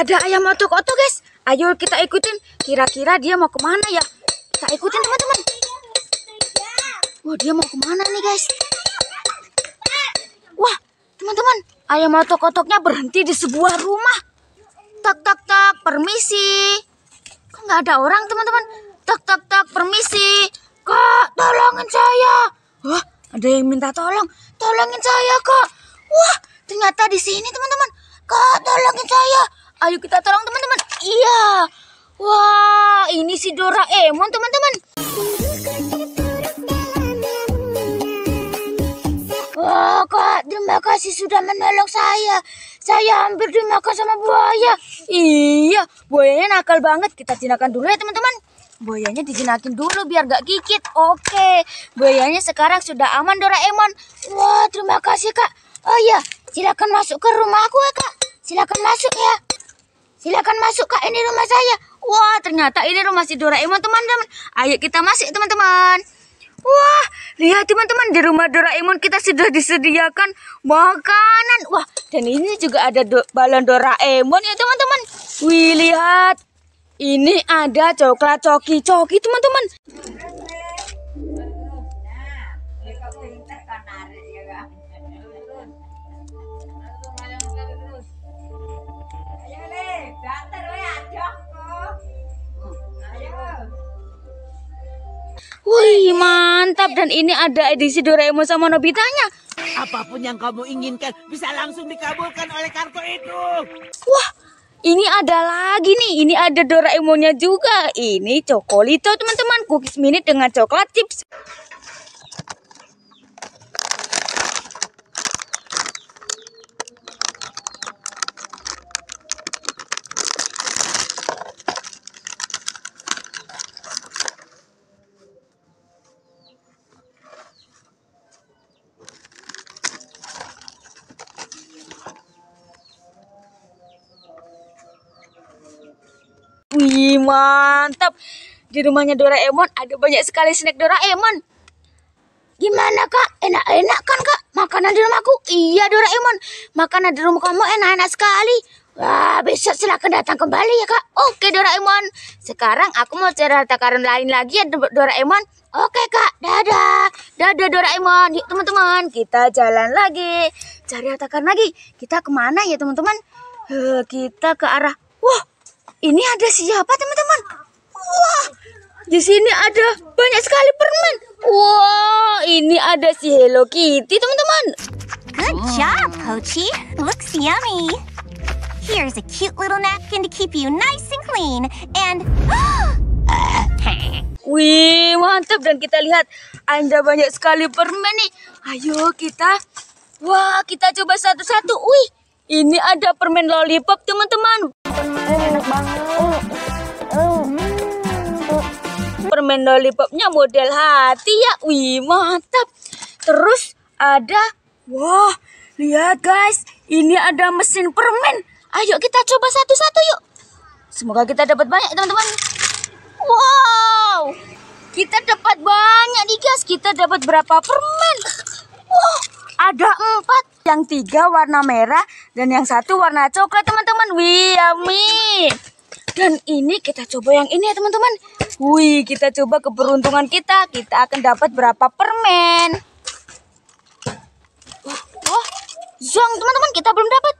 Ada ayam otok-otok guys. Ayo kita ikutin. Kira-kira dia mau kemana ya? Kita ikutin teman-teman. Wah dia mau kemana nih guys? Wah teman-teman. Ayam otok-otoknya berhenti di sebuah rumah. Tak tak tak permisi. Kok nggak ada orang teman-teman? Tak tak tak permisi. Kak tolongin saya. Wah ada yang minta tolong. Tolongin saya kak. Wah ternyata di sini teman-teman. Kak tolongin saya. Ayo kita tolong teman-teman. Iya. Wah, ini si Doraemon teman-teman. Wah, Kak, terima kasih sudah menolong saya. Saya hampir dimakan sama buaya. Iya, buayanya nakal banget. Kita jinakan dulu ya, teman-teman. Buayanya dijinakin dulu biar gak gigit. Oke, buayanya sekarang sudah aman, Doraemon. Wah, terima kasih, Kak. Oh iya, silakan masuk ke rumahku ya, Kak. Silakan masuk ya. Silakan masuk kak, ini rumah saya. Wah, ternyata ini rumah si Doraemon teman-teman. Ayo kita masuk teman-teman. Wah, lihat teman-teman di rumah Doraemon kita sudah disediakan makanan. Wah, dan ini juga ada do balon Doraemon ya teman-teman. Wih, lihat. Ini ada coklat coki-coki teman-teman. Wih, mantap. Dan ini ada edisi Doraemon sama Nobitanya. Apapun yang kamu inginkan bisa langsung dikabulkan oleh kartu itu. Wah, ini ada lagi nih. Ini ada Doraemonnya juga. Ini Cokolito, teman-teman. Cookies Minute dengan coklat chips. Wih, mantap. Di rumahnya Doraemon ada banyak sekali snack Doraemon. Gimana kak? Enak-enak kan kak? Makanan di rumahku? Iya Doraemon. Makanan di rumah kamu enak-enak sekali. Wah, besok silahkan datang kembali ya kak. Oke Doraemon. Sekarang aku mau cari harta karun lain lagi ya Doraemon. Oke kak, dadah. Dadah Doraemon. Yuk teman-teman, kita jalan lagi. Cari harta karun lagi. Kita kemana ya teman-teman? Eh, kita ke arah ini ada siapa teman-teman? Wah, di sini ada banyak sekali permen. Wah, ini ada si Hello Kitty teman-teman. Good hmm. job, Pochi. Looks yummy. Here's a cute little napkin to keep you nice and clean. And Wih, mantap dan kita lihat ada banyak sekali permen nih. Ayo kita Wah, kita coba satu-satu. Wih, ini ada permen lollipop, teman-teman enak banget. Oh, hmm. Permen lollipopnya model hati ya. Wih, mantap. Terus ada wah, lihat guys, ini ada mesin permen. Ayo kita coba satu-satu yuk. Semoga kita dapat banyak, teman-teman. Wow! Kita dapat banyak nih, guys. Kita dapat berapa permen? Wow, ada empat yang tiga warna merah dan yang satu warna coklat teman-teman wih yummy dan ini kita coba yang ini ya teman-teman wih kita coba keberuntungan kita kita akan dapat berapa permen wah, oh, oh zong teman-teman kita belum dapat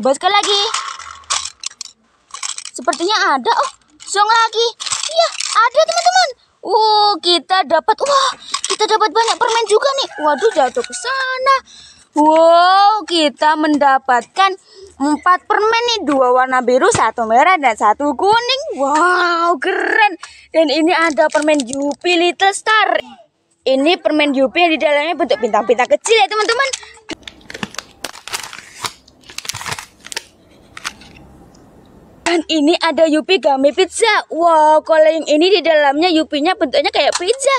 coba sekali lagi sepertinya ada oh zong lagi iya ada teman-teman uh kita dapat wah kita dapat banyak permen juga nih waduh jatuh ke sana Wow, kita mendapatkan 4 permen nih, dua warna biru, satu merah dan satu kuning. Wow, keren. Dan ini ada permen Yupi Little Star. Ini permen Yupi yang di dalamnya bentuk bintang-bintang kecil ya, teman-teman. Dan ini ada Yupi Gummy Pizza. Wow, kalau yang ini di dalamnya Yupinya bentuknya kayak pizza.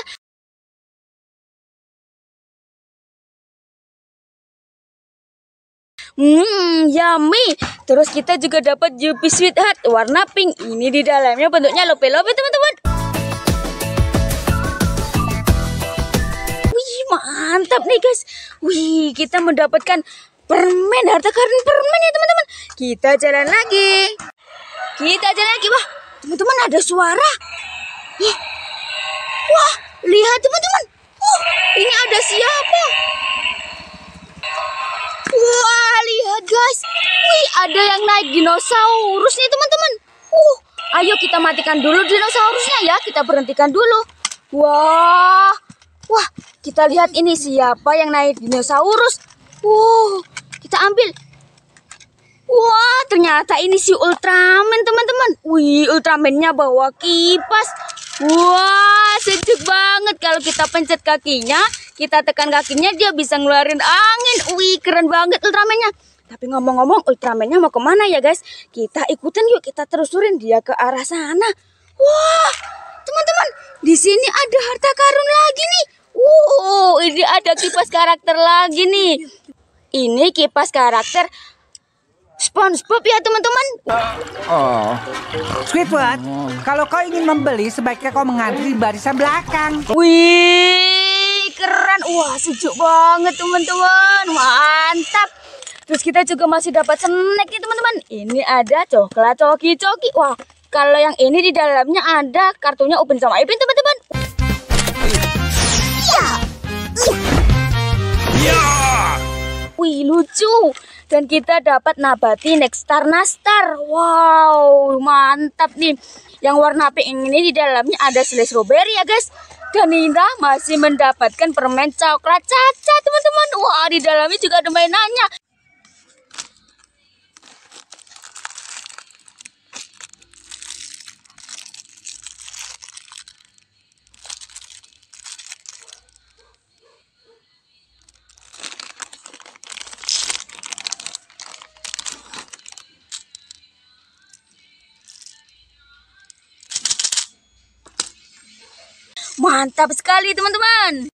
Hmm, yummy. Terus kita juga dapat Yupi Sweetheart warna pink. Ini di dalamnya bentuknya lope-lope, teman-teman. Wih, mantap nih, guys. Wih, kita mendapatkan permen, harta karun permen ya, teman-teman. Kita jalan lagi. Kita jalan lagi. Wah, teman-teman ada suara. Wah, lihat teman-teman. Wah, oh, ini ada siapa? guys. Wih, ada yang naik dinosaurus nih, teman-teman. Uh, ayo kita matikan dulu dinosaurusnya ya. Kita berhentikan dulu. Wah. Wah, kita lihat ini siapa yang naik dinosaurus. Uh, kita ambil. Wah, ternyata ini si Ultraman, teman-teman. Wih, Ultramannya bawa kipas. Wah, sejuk banget kalau kita pencet kakinya kita tekan kakinya dia bisa ngeluarin angin. Wih, keren banget Ultramannya. Tapi ngomong-ngomong Ultramannya mau kemana ya guys? Kita ikutin yuk, kita terusurin dia ke arah sana. Wah, teman-teman, di sini ada harta karun lagi nih. Uh, ini ada kipas karakter lagi nih. Ini kipas karakter SpongeBob ya teman-teman. Oh. Squidward, oh. kalau kau ingin membeli sebaiknya kau mengantri di barisan belakang. Wih, keren. Wah, sejuk banget teman-teman. Mantap. Terus kita juga masih dapat snack nih ya, teman-teman. Ini ada coklat coki-coki. Wah, kalau yang ini di dalamnya ada kartunya Upin sama Ipin teman-teman. Ya. Ya. Wih, lucu. Dan kita dapat nabati Nextar Nastar. Wow, mantap nih. Yang warna pink ini di dalamnya ada seles strawberry ya, guys. Dan Indah masih mendapatkan permen coklat caca, teman-teman. Wah, di dalamnya juga ada mainannya. mantap sekali teman-teman